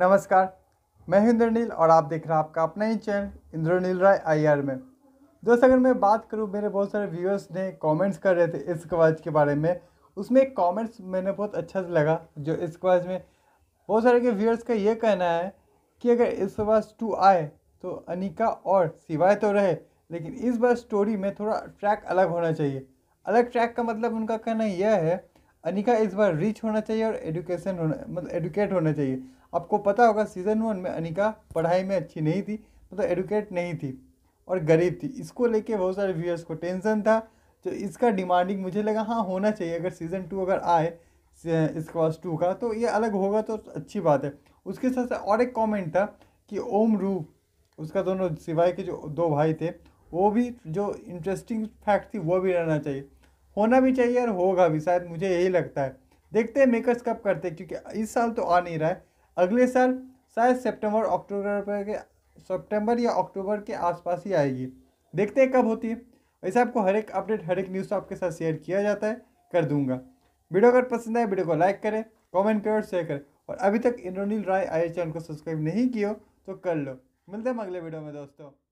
नमस्कार मैं हूं इंद्रनील और आप देख रहे हैं आपका अपना ही चैनल इंद्रनील राय आईआर में दोस्त अगर मैं बात करूं मेरे बहुत सारे व्यूअर्स ने कमेंट्स कर रहे थे इस क्वाज के बारे में उसमें एक कॉमेंट्स मैंने बहुत अच्छा से लगा जो इस क्वाज में बहुत सारे के व्यूअर्स का ये कहना है कि अगर इस कवाज टू आए तो अनिका और सिवाय तो रहे लेकिन इस बार स्टोरी में थोड़ा ट्रैक अलग होना चाहिए अलग ट्रैक का मतलब उनका कहना यह है अनिका इस बार रिच होना चाहिए और एडुकेशन होना मतलब एडुकेट होना चाहिए आपको पता होगा सीज़न वन में अनिका पढ़ाई में अच्छी नहीं थी मतलब एडुकेट नहीं थी और गरीब थी इसको लेके बहुत सारे व्यूअर्स को टेंशन था तो इसका डिमांडिंग मुझे लगा हाँ होना चाहिए अगर सीज़न टू अगर आए क्लास टू का तो ये अलग होगा तो अच्छी बात है उसके साथ साथ और एक कमेंट था कि ओम रू उसका दोनों सिवाय के जो दो भाई थे वो भी जो इंटरेस्टिंग फैक्ट थी वो भी रहना चाहिए होना भी चाहिए और होगा भी शायद मुझे यही लगता है देखते हैं मेकर्स कब करते हैं क्योंकि इस साल तो आ नहीं रहा है अगले साल शायद सितंबर अक्टूबर के सितंबर या अक्टूबर के आसपास ही आएगी देखते हैं कब होती है वैसे आपको हर एक अपडेट हर एक न्यूज़ तो आपके साथ शेयर किया जाता है कर दूंगा वीडियो अगर पसंद आए वीडियो को लाइक करें कमेंट करें और शेयर करें और अभी तक इंद्रनील राय आई चैनल को सब्सक्राइब नहीं किया तो कर लो मिलते हैं अगले वीडियो में दोस्तों